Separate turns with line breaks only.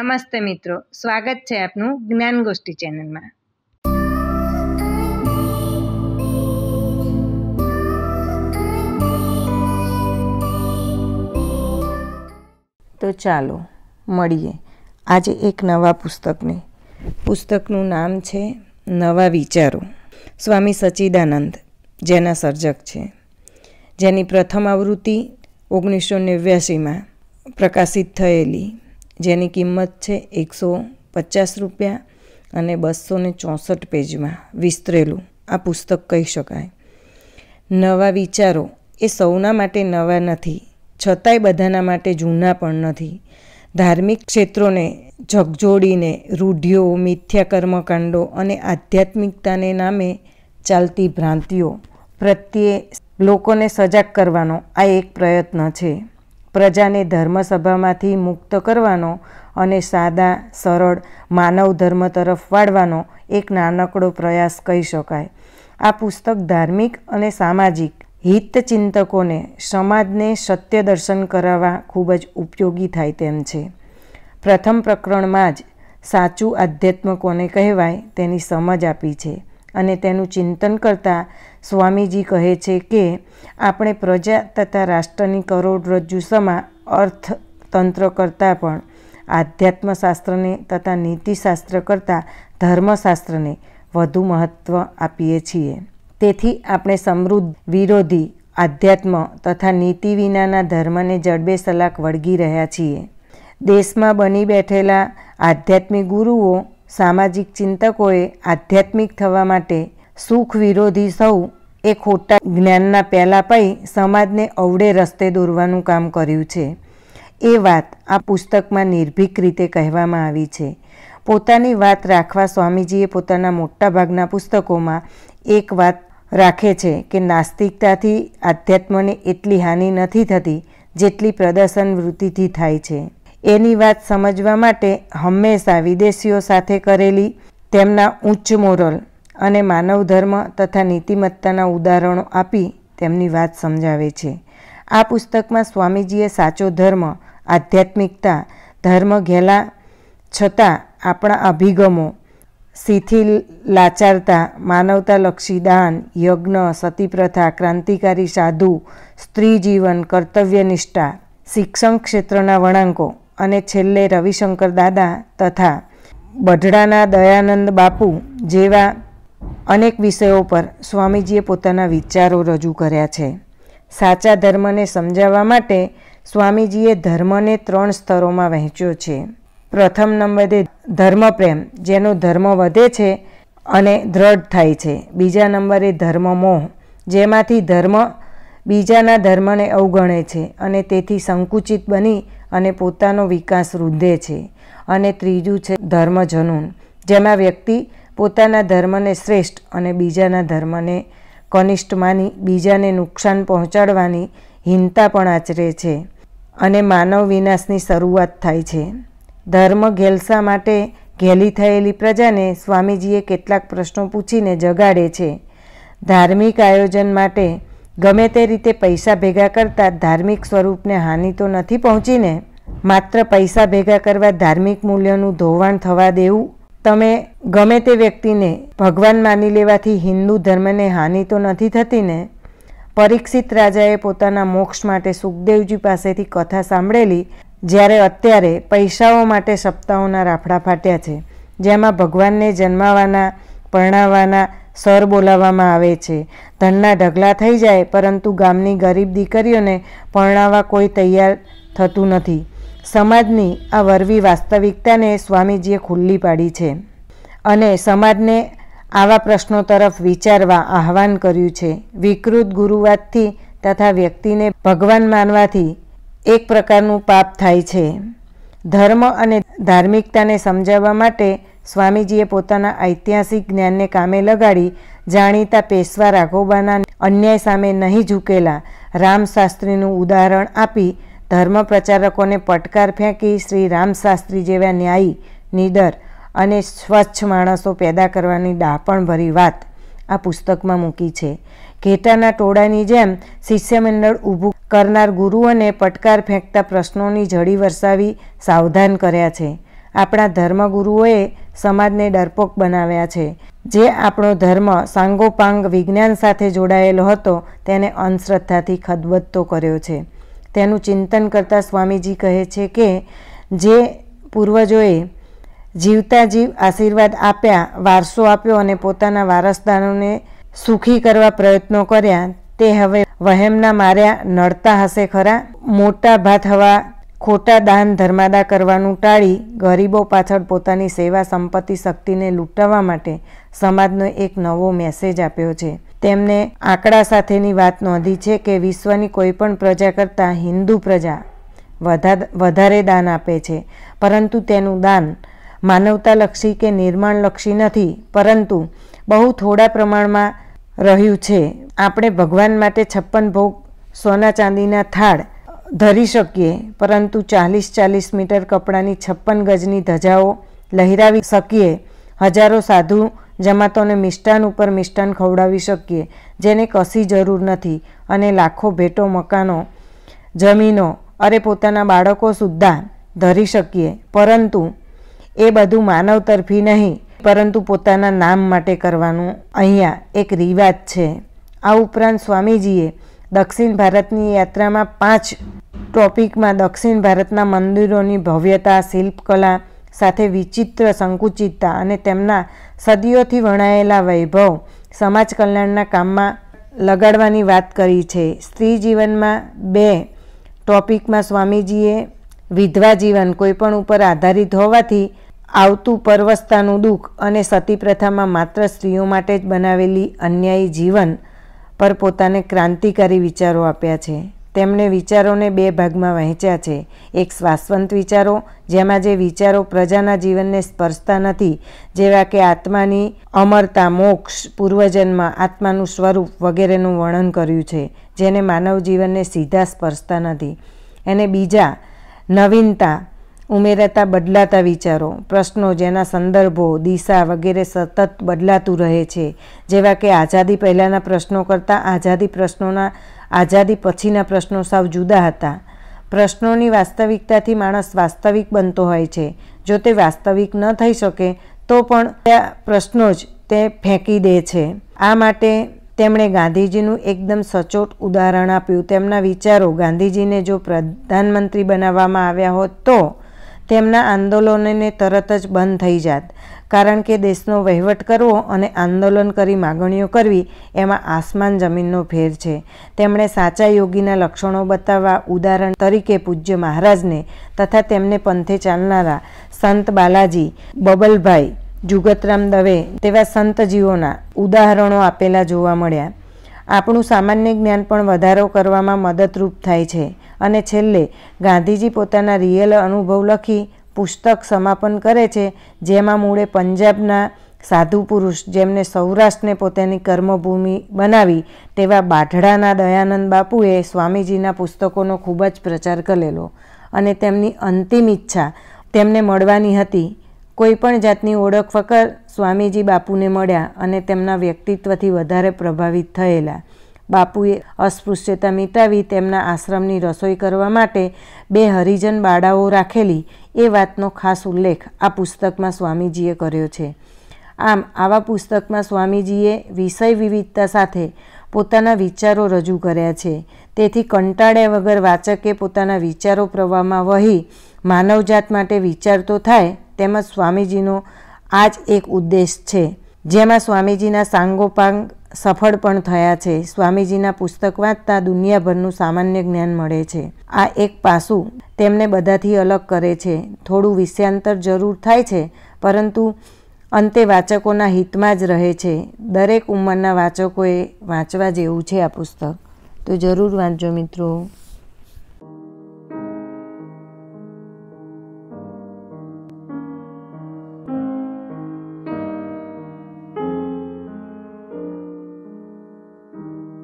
નમસ્તે મિત્રો સ્વાગત છે આપનું જ્ઞાન ગોષ્ઠી ચેનલમાં તો ચાલો મળીએ આજે એક નવા પુસ્તકને પુસ્તકનું નામ છે નવા વિચારો સ્વામી સચિદાનંદ જેના સર્જક છે જેની પ્રથમ આવૃત્તિ ઓગણીસો નેવ્યાસીમાં પ્રકાશિત થયેલી જેની કિંમત છે એકસો પચાસ રૂપિયા અને બસો ને ચોસઠ પેજમાં વિસ્તરેલું આ પુસ્તક કહી શકાય નવા વિચારો એ સૌના માટે નવા નથી છતાંય બધાના માટે જૂના પણ નથી ધાર્મિક ક્ષેત્રોને જગજોડીને રૂઢિઓ મિથ્યા કર્મકાંડો અને આધ્યાત્મિકતાને નામે ચાલતી ભ્રાંતિઓ પ્રત્યે લોકોને સજાગ કરવાનો આ એક પ્રયત્ન છે પ્રજાને ધર્મસભામાંથી મુક્ત કરવાનો અને સાદા સરળ માનવ ધર્મ તરફ વાળવાનો એક નાનકડો પ્રયાસ કહી શકાય આ પુસ્તક ધાર્મિક અને સામાજિક હિતચિંતકોને સમાજને સત્ય દર્શન કરાવવા ખૂબ જ ઉપયોગી થાય તેમ છે પ્રથમ પ્રકરણમાં જ સાચું આધ્યાત્મ કોને કહેવાય તેની સમજ આપી છે અને તેનું ચિંતન કરતાં સ્વામીજી કહે છે કે આપણે પ્રજા તથા રાષ્ટ્રની કરોડરજ્જુ સમા અર્થતંત્ર કરતાં પણ આધ્યાત્મશાસ્ત્રને તથા નીતિશાસ્ત્ર કરતાં ધર્મશાસ્ત્રને વધુ મહત્ત્વ આપીએ છીએ તેથી આપણે સમૃદ્ધ વિરોધી આધ્યાત્મ તથા નીતિ વિનાના ધર્મને જડબે સલાક વળગી રહ્યા છીએ દેશમાં બની બેઠેલા આધ્યાત્મિક ગુરુઓ સામાજિક ચિંતકોએ આધ્યાત્મિક થવા માટે સુખ વિરોધી સૌ એ ખોટા જ્ઞાનના પહેલા પૈ સમાજને અવડે રસ્તે દોરવાનું કામ કર્યું છે એ વાત આ પુસ્તકમાં નિર્ભીક રીતે કહેવામાં આવી છે પોતાની વાત રાખવા સ્વામીજીએ પોતાના મોટાભાગના પુસ્તકોમાં એક વાત રાખે છે કે નાસ્તિકતાથી આધ્યાત્મને એટલી હાનિ નથી થતી જેટલી પ્રદર્શન વૃત્તિથી થાય છે એની વાત સમજવા માટે હંમેશા વિદેશીઓ સાથે કરેલી તેમના ઉચ્ચ મોરલ અને માનવ ધર્મ તથા નીતિમત્તાના ઉદાહરણો આપી તેમની વાત સમજાવે છે આ પુસ્તકમાં સ્વામીજીએ સાચો ધર્મ આધ્યાત્મિકતા ધર્મ ઘેલા છતાં આપણા અભિગમો શિથિલ લાચારતા માનવતાલક્ષી દાન યજ્ઞ સતીપ્રથા ક્રાંતિકારી સાધુ સ્ત્રી જીવન કર્તવ્યનિષ્ઠા શિક્ષણ ક્ષેત્રના વળાંકો અને છેલ્લે રવિશંકર દાદા તથા બઢડાના દયાનંદ બાપુ જેવા અનેક વિષયો પર સ્વામીજીએ પોતાના વિચારો રજૂ કર્યા છે સાચા ધર્મને સમજાવવા માટે સ્વામીજીએ ધર્મને ત્રણ સ્તરોમાં વહેંચ્યો છે પ્રથમ નંબરે ધર્મપ્રેમ જેનો ધર્મ વધે છે અને દ્રઢ થાય છે બીજા નંબરે ધર્મ મોહ જેમાંથી ધર્મ બીજાના ધર્મને અવગણે છે અને તેથી સંકુચિત બની અને પોતાનો વિકાસ રૂંધે છે અને ત્રીજું છે ધર્મ જનૂન જેમાં વ્યક્તિ પોતાના ધર્મને શ્રેષ્ઠ અને બીજાના ધર્મને કનિષ્ઠ માની બીજાને નુકસાન પહોંચાડવાની હિંતા પણ આચરે છે અને માનવ વિનાશની શરૂઆત થાય છે ધર્મ ઘેલસા માટે ઘેલી થયેલી પ્રજાને સ્વામીજીએ કેટલાક પ્રશ્નો પૂછીને જગાડે છે ધાર્મિક આયોજન માટે ગમે તે રીતે પૈસા ભેગા કરતાં ધાર્મિક સ્વરૂપને હાનિ તો નથી પહોંચીને માત્ર પૈસા ભેગા કરવા ધાર્મિક મૂલ્યોનું ધોવાણ થવા દેવું તમે ગમે તે વ્યક્તિને ભગવાન માની લેવાથી હિન્દુ ધર્મને હાનિ તો નથી થતી ને પરીક્ષિત રાજાએ પોતાના મોક્ષ માટે સુખદેવજી પાસેથી કથા સાંભળેલી જ્યારે અત્યારે પૈસાઓ માટે સપ્તાહોના રાફડા ફાટ્યા છે જેમાં ભગવાનને જન્માવાના પરણાવવાના સર બોલાવવામાં આવે છે ધનના ઢગલા થઈ જાય પરંતુ ગામની ગરીબ દીકરીઓને પરણાવવા કોઈ તૈયાર થતું નથી સમાજની આ વરવી વાસ્તવિકતાને સ્વામીજીએ ખુલ્લી પાડી છે અને સમાજને આવા પ્રશ્નો તરફ વિચારવા આહવાન કર્યું છે વિકૃત ગુરુવાદથી તથા વ્યક્તિને ભગવાન માનવાથી એક પ્રકારનું પાપ થાય છે ધર્મ અને ધાર્મિકતાને સમજાવવા માટે સ્વામીજીએ પોતાના ઐતિહાસિક જ્ઞાનને કામે લગાડી જાણીતા પેશવા રાઘોબાના અન્યાય સામે નહીં ઝૂકેલા રામશાસ્ત્રીનું ઉદાહરણ આપી ધર્મ પ્રચારકોને પટકાર ફેંકી શ્રી રામશાસ્ત્રી જેવા ન્યાયી નિડર અને સ્વચ્છ માણસો પેદા કરવાની ડાપણભરી વાત આ પુસ્તકમાં મૂકી છે ઘેટાના ટોળાની જેમ શિષ્યમંડળ ઊભું કરનાર ગુરુઓને પટકાર ફેંકતા પ્રશ્નોની ઝડી વરસાવી સાવધાન કર્યા છે આપણા ધર્મગુરુઓએ સમાજને ડરપોક બનાવ્યા છે જે આપણો ધર્મ સાંગોપાંગ વિજ્ઞાન સાથે જોડાયેલો હતો તેને અંધશ્રદ્ધાથી ખદબદતો કર્યો છે તેનું ચિંતન કરતાં સ્વામીજી કહે છે કે જે પૂર્વજોએ જીવતા જીવ આશીર્વાદ આપ્યા વારસો આપ્યો અને પોતાના વારસદારોને સુખી કરવા પ્રયત્નો કર્યા તે હવે વહેમના માર્યા નડતા હશે ખરા મોટા ભાત હવા ખોટા દાન ધર્માદા કરવાનું ટાળી ગરીબો પાછળ પોતાની સેવા સંપત્તિ શક્તિને લૂંટાવવા માટે સમાજનો એક નવો મેસેજ આપ્યો છે તેમણે આંકડા સાથેની વાત નોંધી છે કે વિશ્વની કોઈપણ પ્રજા કરતાં હિન્દુ પ્રજા વધારે દાન આપે છે પરંતુ તેનું દાન માનવતાલક્ષી કે નિર્માણલક્ષી નથી પરંતુ બહુ થોડા પ્રમાણમાં રહ્યું છે આપણે ભગવાન માટે છપ્પન ભોગ સોના ચાંદીના થાળ ધરી શકીએ પરંતુ ચાલીસ ચાલીસ મીટર કપડાની છપ્પન ગજની ધજાઓ લહેરાવી શકીએ હજારો સાધુ જમાતોને મિષ્ટાન ઉપર મિષ્ટાન ખવડાવી શકીએ જેને કશી જરૂર નથી અને લાખો ભેટો મકાનો જમીનો અરે પોતાના બાળકો સુદ્ધા ધરી શકીએ પરંતુ એ બધું માનવ તરફી નહીં પરંતુ પોતાના નામ માટે કરવાનું અહીંયા એક રિવાજ છે આ ઉપરાંત સ્વામીજીએ દક્ષિણ ભારતની યાત્રામાં પાંચ ટોપિકમાં દક્ષિણ ભારતના મંદિરોની ભવ્યતા શિલ્પકલા સાથે વિચિત્ર સંકુચિતતા અને તેમના સદીઓથી વણાયેલા વૈભવ સમાજ કલ્યાણના કામમાં લગાડવાની વાત કરી છે સ્ત્રી જીવનમાં બે ટોપિકમાં સ્વામીજીએ વિધવા જીવન કોઈપણ ઉપર આધારિત હોવાથી આવતું પરવસ્તાનું દુઃખ અને સતી પ્રથામાં માત્ર સ્ત્રીઓ માટે જ બનાવેલી અન્યાયી જીવન પર પોતાને ક્રાંતિકારી વિચારો આપ્યા છે તેમણે વિચારોને બે ભાગમાં વહેંચ્યા છે એક શ્વાસવંત વિચારો જેમાં જે વિચારો પ્રજાના જીવનને સ્પર્શતા નથી જેવા કે આત્માની અમરતા મોક્ષ પૂર્વજન્મ આત્માનું સ્વરૂપ વગેરેનું વર્ણન કર્યું છે જેને માનવ જીવનને સીધા સ્પર્શતા નથી એને બીજા નવીનતા ઉમેરાતા બદલાતા વિચારો પ્રશ્નો જેના સંદર્ભો દિશા વગેરે સતત બદલાતું રહે છે જેવા કે આઝાદી પહેલાંના પ્રશ્નો કરતાં આઝાદી પ્રશ્નોના આઝાદી પછીના પ્રશ્નો સાવ જુદા હતા પ્રશ્નોની વાસ્તવિકતાથી માણસ વાસ્તવિક બનતો હોય છે જો તે વાસ્તવિક ન થઈ શકે તો પણ ત્યાં પ્રશ્નો જ તે ફેંકી દે છે આ માટે તેમણે ગાંધીજીનું એકદમ સચોટ ઉદાહરણ આપ્યું તેમના વિચારો ગાંધીજીને જો પ્રધાનમંત્રી બનાવવામાં આવ્યા હોત તો તેમના આંદોલનને તરત જ બંધ થઈ જાત કારણ કે દેશનો વહીવટ કરવો અને આંદોલન કરી માગણીઓ કરવી એમાં આસમાન જમીનનો ફેર છે તેમણે સાચા યોગીના લક્ષણો બતાવવા ઉદાહરણ તરીકે પૂજ્ય મહારાજને તથા તેમને પંથે ચાલનારા સંત બાલાજી બબલભાઈ જુગતરામ દવે તેવા સંતજીઓના ઉદાહરણો આપેલા જોવા મળ્યા આપણું સામાન્ય જ્ઞાન પણ વધારો કરવામાં મદદરૂપ થાય છે અને છેલ્લે ગાંધીજી પોતાના રિયલ અનુભવ લખી પુસ્તક સમાપન કરે છે જેમાં મૂળે પંજાબના સાધુ પુરુષ જેમને સૌરાષ્ટ્રને પોતાની કર્મભૂમિ બનાવી તેવા બાઢડાના દયાનંદ બાપુએ સ્વામીજીના પુસ્તકોનો ખૂબ જ પ્રચાર કરેલો અને તેમની અંતિમ ઈચ્છા તેમને મળવાની હતી કોઈપણ જાતની ઓળખ વગર સ્વામીજી બાપુને મળ્યા અને તેમના વ્યક્તિત્વથી વધારે પ્રભાવિત થયેલા બાપુએ અસ્પૃશ્યતા મિટાવી તેમના આશ્રમની રસોઈ કરવા માટે બે હરિજન બાળાઓ રાખેલી એ વાતનો ખાસ ઉલ્લેખ આ પુસ્તકમાં સ્વામીજીએ કર્યો છે આમ આવા પુસ્તકમાં સ્વામીજીએ વિષય વિવિધતા સાથે પોતાના વિચારો રજૂ કર્યા છે તેથી કંટાળ્યા વગર વાચકે પોતાના વિચારો પ્રવાહમાં વહી માનવજાત માટે વિચારતો થાય તેમજ સ્વામીજીનો આ જ એક ઉદ્દેશ છે જેમાં સ્વામીજીના સાંગોપાંગ સફળ પણ થયા છે સ્વામીજીના પુસ્તક વાંચતા દુનિયાભરનું સામાન્ય જ્ઞાન મળે છે આ એક પાસું તેમને બધાથી અલગ કરે છે થોડું વિષયાંતર જરૂર થાય છે પરંતુ અંતે વાચકોના હિતમાં જ રહે છે દરેક ઉંમરના વાચકોએ વાંચવા જેવું છે આ પુસ્તક તો જરૂર વાંચજો મિત્રો